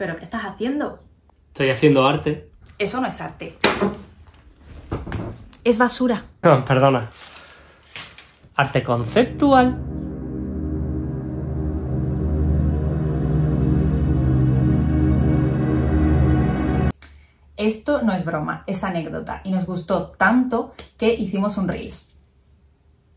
¿Pero qué estás haciendo? Estoy haciendo arte. Eso no es arte. Es basura. No, perdona. Arte conceptual. Esto no es broma, es anécdota y nos gustó tanto que hicimos un reels.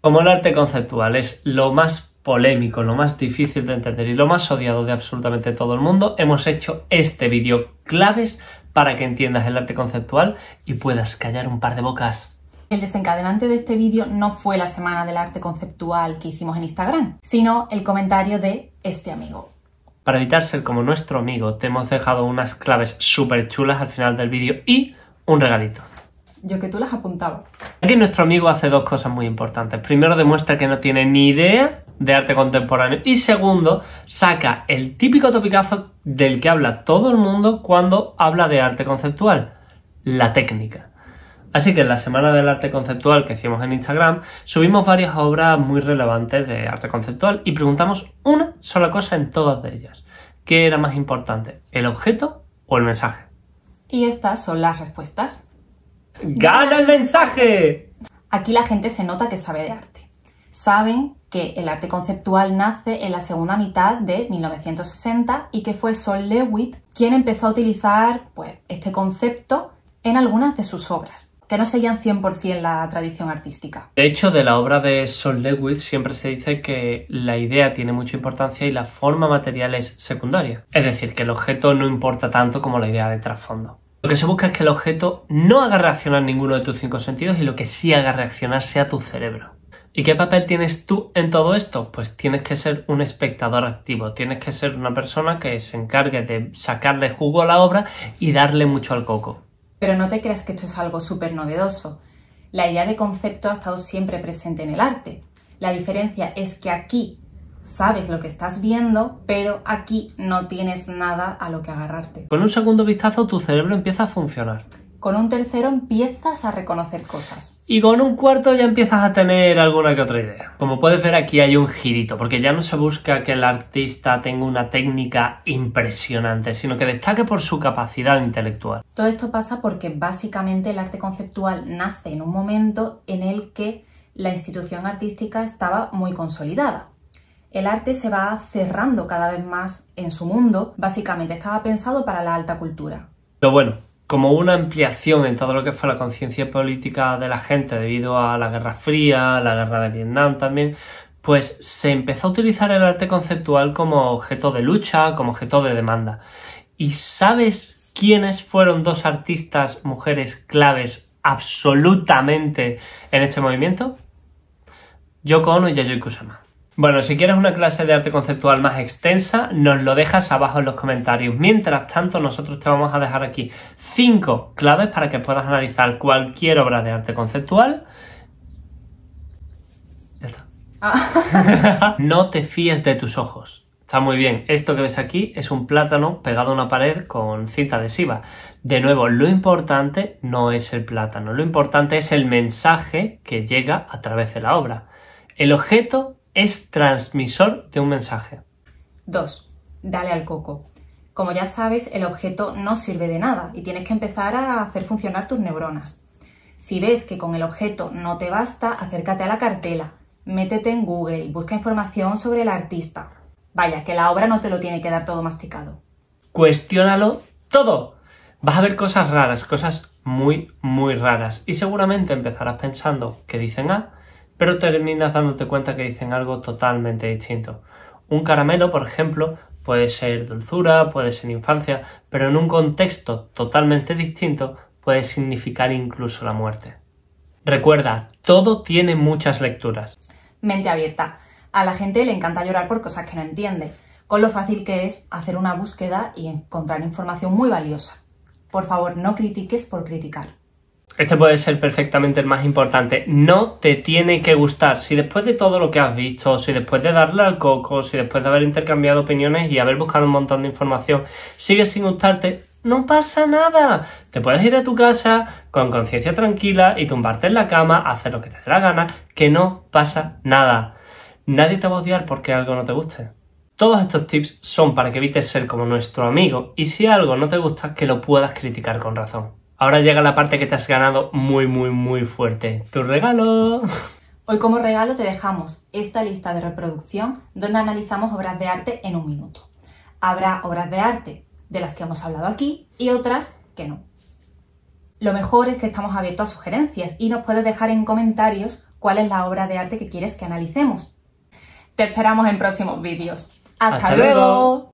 Como el arte conceptual es lo más polémico, lo más difícil de entender y lo más odiado de absolutamente todo el mundo, hemos hecho este vídeo claves para que entiendas el arte conceptual y puedas callar un par de bocas. El desencadenante de este vídeo no fue la semana del arte conceptual que hicimos en Instagram, sino el comentario de este amigo. Para evitar ser como nuestro amigo, te hemos dejado unas claves súper chulas al final del vídeo y un regalito yo que tú las apuntaba. Aquí nuestro amigo hace dos cosas muy importantes. Primero demuestra que no tiene ni idea de arte contemporáneo y segundo saca el típico topicazo del que habla todo el mundo cuando habla de arte conceptual, la técnica. Así que en la Semana del Arte Conceptual que hicimos en Instagram, subimos varias obras muy relevantes de arte conceptual y preguntamos una sola cosa en todas de ellas. ¿Qué era más importante, el objeto o el mensaje? Y estas son las respuestas. ¡Gana el mensaje! Aquí la gente se nota que sabe de arte. Saben que el arte conceptual nace en la segunda mitad de 1960 y que fue Sol Lewitt quien empezó a utilizar pues, este concepto en algunas de sus obras, que no seguían 100% la tradición artística. De hecho, de la obra de Sol Lewitt siempre se dice que la idea tiene mucha importancia y la forma material es secundaria. Es decir, que el objeto no importa tanto como la idea de trasfondo. Lo que se busca es que el objeto no haga reaccionar ninguno de tus cinco sentidos y lo que sí haga reaccionar sea tu cerebro. ¿Y qué papel tienes tú en todo esto? Pues tienes que ser un espectador activo, tienes que ser una persona que se encargue de sacarle jugo a la obra y darle mucho al coco. Pero no te creas que esto es algo súper novedoso. La idea de concepto ha estado siempre presente en el arte. La diferencia es que aquí sabes lo que estás viendo, pero aquí no tienes nada a lo que agarrarte. Con un segundo vistazo tu cerebro empieza a funcionar. Con un tercero empiezas a reconocer cosas. Y con un cuarto ya empiezas a tener alguna que otra idea. Como puedes ver aquí hay un girito, porque ya no se busca que el artista tenga una técnica impresionante, sino que destaque por su capacidad intelectual. Todo esto pasa porque básicamente el arte conceptual nace en un momento en el que la institución artística estaba muy consolidada el arte se va cerrando cada vez más en su mundo, básicamente estaba pensado para la alta cultura. Pero bueno, como una ampliación en todo lo que fue la conciencia política de la gente debido a la Guerra Fría, la Guerra de Vietnam también, pues se empezó a utilizar el arte conceptual como objeto de lucha, como objeto de demanda. ¿Y sabes quiénes fueron dos artistas mujeres claves absolutamente en este movimiento? Yoko Ono y Yayoi Kusama. Bueno, si quieres una clase de arte conceptual más extensa, nos lo dejas abajo en los comentarios. Mientras tanto, nosotros te vamos a dejar aquí cinco claves para que puedas analizar cualquier obra de arte conceptual. Ya está. Ah. no te fíes de tus ojos. Está muy bien. Esto que ves aquí es un plátano pegado a una pared con cinta adhesiva. De nuevo, lo importante no es el plátano, lo importante es el mensaje que llega a través de la obra. El objeto es transmisor de un mensaje. 2. Dale al coco. Como ya sabes, el objeto no sirve de nada y tienes que empezar a hacer funcionar tus neuronas. Si ves que con el objeto no te basta, acércate a la cartela, métete en Google, busca información sobre el artista. Vaya, que la obra no te lo tiene que dar todo masticado. Cuestiónalo todo. Vas a ver cosas raras, cosas muy, muy raras. Y seguramente empezarás pensando que dicen ah? pero terminas dándote cuenta que dicen algo totalmente distinto. Un caramelo, por ejemplo, puede ser dulzura, puede ser infancia, pero en un contexto totalmente distinto puede significar incluso la muerte. Recuerda, todo tiene muchas lecturas. Mente abierta. A la gente le encanta llorar por cosas que no entiende, con lo fácil que es hacer una búsqueda y encontrar información muy valiosa. Por favor, no critiques por criticar. Este puede ser perfectamente el más importante. No te tiene que gustar. Si después de todo lo que has visto, si después de darle al coco, si después de haber intercambiado opiniones y haber buscado un montón de información, Sigues sin gustarte, no pasa nada. Te puedes ir a tu casa con conciencia tranquila y tumbarte en la cama, hacer lo que te dé la gana, que no pasa nada. Nadie te va a odiar porque algo no te guste. Todos estos tips son para que evites ser como nuestro amigo y si algo no te gusta, que lo puedas criticar con razón. Ahora llega la parte que te has ganado muy, muy, muy fuerte. ¡Tu regalo! Hoy como regalo te dejamos esta lista de reproducción donde analizamos obras de arte en un minuto. Habrá obras de arte de las que hemos hablado aquí y otras que no. Lo mejor es que estamos abiertos a sugerencias y nos puedes dejar en comentarios cuál es la obra de arte que quieres que analicemos. Te esperamos en próximos vídeos. ¡Hasta, luego.